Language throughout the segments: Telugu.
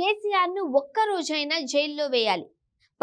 కేసీఆర్ ను ఒక్కరోజైనా జైల్లో వేయాలి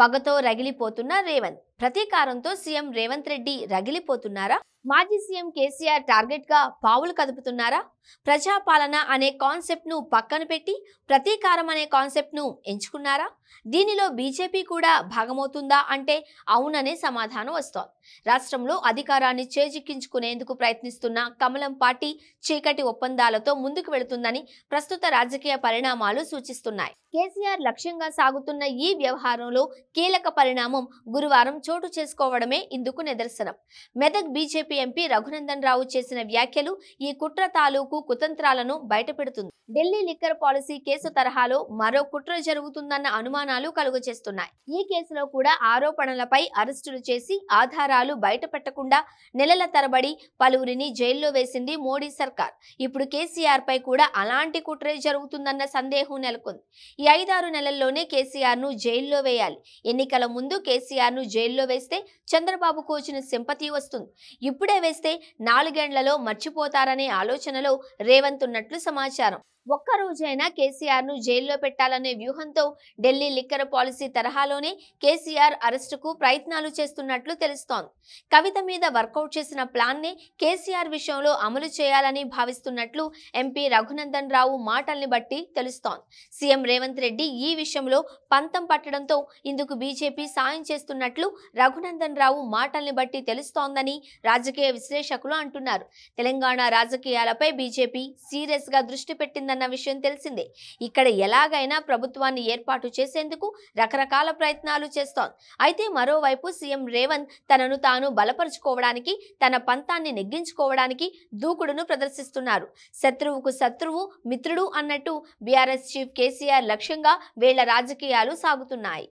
పగతో రగిలిపోతున్న రేవంత్ ప్రతీకారంతో సీఎం రేవంత్ రెడ్డి రగిలిపోతున్నారా మాజీ సీఎం కేసీఆర్ టార్గెట్ గా పావులు కదుపుతున్నారా ప్రజాపాలన అనే కాన్సెప్ట్ను పక్కన పెట్టి ప్రతీకారం అనే కాన్సెప్ట్ను ఎంచుకున్నారా దీనిలో బీజేపీ కూడా భాగమవుతుందా అంటే అవుననే సమాధానం వస్తోంది రాష్ట్రంలో అధికారాన్ని చేజిక్కించుకునేందుకు ప్రయత్నిస్తున్న కమలం పార్టీ చీకటి ఒప్పందాలతో ముందుకు వెళుతుందని ప్రస్తుత రాజకీయ పరిణామాలు సూచిస్తున్నాయి కేసీఆర్ లక్ష్యంగా సాగుతున్న ఈ వ్యవహారంలో కీలక పరిణామం గురువారం చోటు చేసుకోవడమే ఇందుకు నిదర్శనం మెదక్ బీజేపీ ఎంపీ రఘునందన్ రావు చేసిన వ్యాఖ్యలు ఈ కుట్ర తాలూకు కుతంత్రాలను బయటపెడుతుంది ఢిల్లీ లిక్కర్ పాలసీ కేసు తరహాలో మరో కుట్ర జరుగుతుందన్న అనుమానాలు కలుగజేస్తున్నాయి ఈ కేసులో కూడా ఆరోపణలపై అరెస్టులు చేసి ఆధారాలు బయటపెట్టకుండా నెలల తరబడి పలువురిని జైల్లో వేసింది మోడీ సర్కార్ ఇప్పుడు కేసీఆర్ పై కూడా అలాంటి కుట్రే జరుగుతుందన్న సందేహం నెలకొంది ఈ ఐదారు నెలల్లోనే కేసీఆర్ ను జైల్లో వేయాలి ఎన్నికల ముందు కేసీఆర్ ను జైల్లో వేస్తే చంద్రబాబుకు వచ్చిన సింపతి వస్తుంది ఇప్పుడే వేస్తే నాలుగేండ్లలో మర్చిపోతారనే ఆలోచనలో రేవంత్ ఉన్నట్లు సమాచారం ఒక్కరోజైనా కేసీఆర్ ను జైల్లో పెట్టాలనే వ్యూహంతో ఢిల్లీ లిక్కర్ పాలసీ తరహాలోనే కేసీఆర్ అరెస్టుకు ప్రయత్నాలు చేస్తున్నట్లు తెలుస్తోంది కవిత మీద వర్కౌట్ చేసిన ప్లాన్నే కేసీఆర్ విషయంలో అమలు చేయాలని భావిస్తున్నట్లు ఎంపీ రఘునందన్ రావు మాటల్ని బట్టి తెలుస్తోంది సీఎం రేవంత్ రెడ్డి ఈ విషయంలో పంతం పట్టడంతో ఇందుకు బీజేపీ సాయం చేస్తున్నట్లు రఘునందన్ రావు మాటల్ని బట్టి తెలుస్తోందని రాజకీయ విశ్లేషకులు అంటున్నారు తెలంగాణ రాజకీయాలపై బీజేపీ సీరియస్ గా దృష్టి పెట్టిందని ఉందన్న విషయం తెలిసిందే ఇక్కడ ఎలాగైనా ప్రభుత్వాన్ని ఏర్పాటు చేసేందుకు రకరకాల ప్రయత్నాలు చేస్తోంది అయితే మరోవైపు సీఎం రేవంత్ తనను తాను బలపరుచుకోవడానికి తన పంతాన్ని నెగ్గించుకోవడానికి దూకుడును ప్రదర్శిస్తున్నారు శత్రువుకు శత్రువు మిత్రుడు అన్నట్టు బీఆర్ఎస్ చీఫ్ కేసీఆర్ లక్ష్యంగా వీళ్ల రాజకీయాలు సాగుతున్నాయి